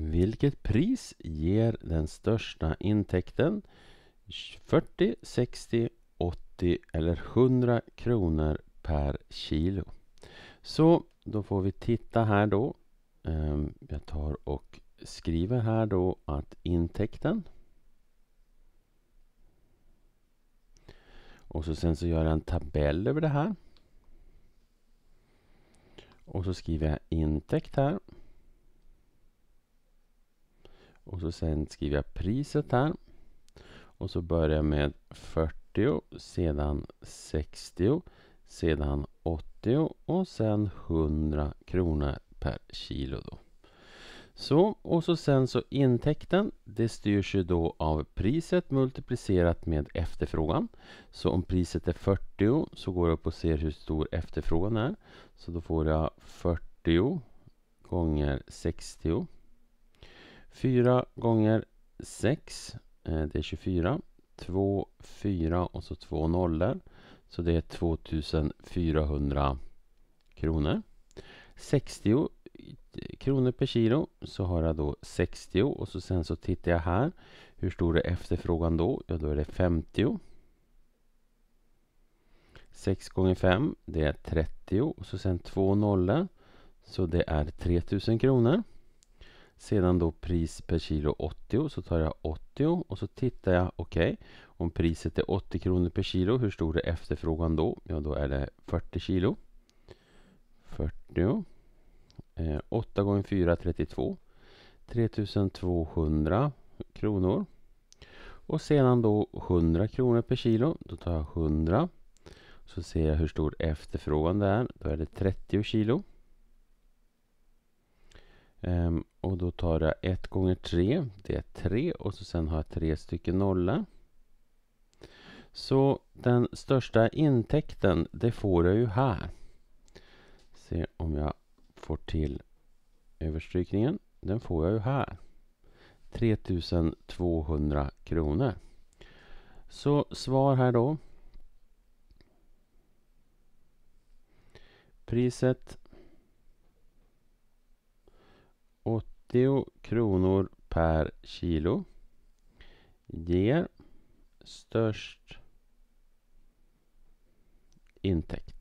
Vilket pris ger den största intäkten? 40, 60, 80 eller 100 kronor per kilo. Så då får vi titta här då. Ehm, jag tar och skriver här då att intäkten Och så sen så gör jag en tabell över det här. Och så skriver jag intäkt här. Och så sen skriver jag priset här. Och så börjar jag med 40, sedan 60, sedan 80 och sen 100 kronor per kilo. Då. Så, och så sen så intäkten, det styrs ju då av priset multiplicerat med efterfrågan. Så om priset är 40 så går jag upp och ser hur stor efterfrågan är. Så då får jag 40 gånger 60 4 gånger 6, eh, det är 24. 2, 4 och så två nollor. Så det är 2400 kronor. 60 eh, kronor per kilo så har jag då 60 och så sen så tittar jag här. Hur stor är efterfrågan då? Ja, då är det 50. 6 gånger 5, det är 30 och så sen två nollor. Så det är 3000 kronor. Sedan då pris per kilo 80 så tar jag 80 och så tittar jag, okej, okay, om priset är 80 kronor per kilo, hur stor är efterfrågan då? Ja, då är det 40 kilo. 40. Eh, 8 gånger 4, 32. 3200 kronor. Och sedan då 100 kronor per kilo, då tar jag 100. Så ser jag hur stor efterfrågan det är, då är det 30 kilo. Ehm, och då tar jag 1 gånger 3, det är 3 och så sen har jag 3 stycken nolla. Så den största intäkten, det får jag ju här. Se om jag får till överstrykningen. Den får jag ju här. 3200 kronor. Så svar här då. Priset 90 kronor per kilo ger störst intäkt.